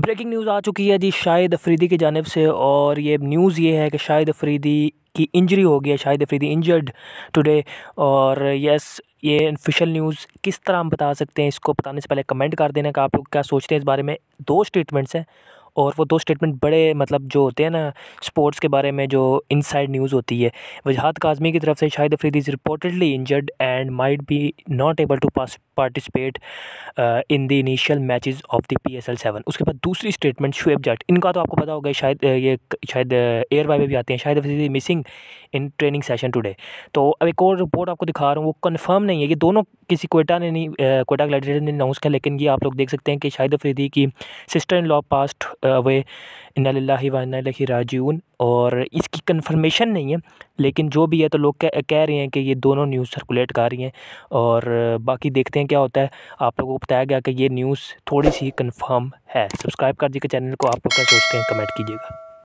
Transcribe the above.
breaking news आ चुकी है जी शाहिद अफरीदी की जानब से और ये न्यूज़ ये है कि शाहिद अफरीदी की इंजरी हो गई है शाहिद अफरीदी इंजर्ड टुडे और यस ये ऑफिशियल न्यूज़ किस तरह हम बता सकते हैं इसको बताने से पहले कमेंट कर देना कि आप लोग क्या सोचते हैं इस बारे में दो स्टेटमेंट्स हैं और वो दो स्टेटमेंट बड़े मतलब जो होते हैं ना स्पोर्ट्स के बारे में जो इनसाइड न्यूज़ होती है वजहत काजमी की तरफ से Shahid Afridi is reportedly injured and might be not able to pass participate in the initial matches of the P S L seven उसके बाद दूसरी स्टेटमेंट शुएब जट इनका तो आपको पता होगा शायद uh, ये शायद एयर uh, वाई भी आते हैं Shahid Afridi missing in training session today तो अब एक और रिपोर्ट आपको दिखा रहा हूँ वो कंफर्म नहीं है ये दोनों किसी कोयटा ने नहीं कोयटा ग्लैडिएटर ने अनाउंस किया लेकिन ये आप लोग देख सकते हैं कि शाहिद अफरीदी की sister in law passed away इन्ला वाही राजून और इसकी कन्फर्मेशन नहीं है लेकिन जो भी है तो लोग कह, कह रहे हैं कि ये दोनों न्यूज़ सर्कुलेट कर रही हैं और बाकी देखते हैं क्या होता है आप लोगों को बताया गया कि ये न्यूज़ थोड़ी सी कन्फर्म है सब्सक्राइब कर दीजिएगा चैनल को आप लोग क्या सोचते हैं कमेंट कीजिएगा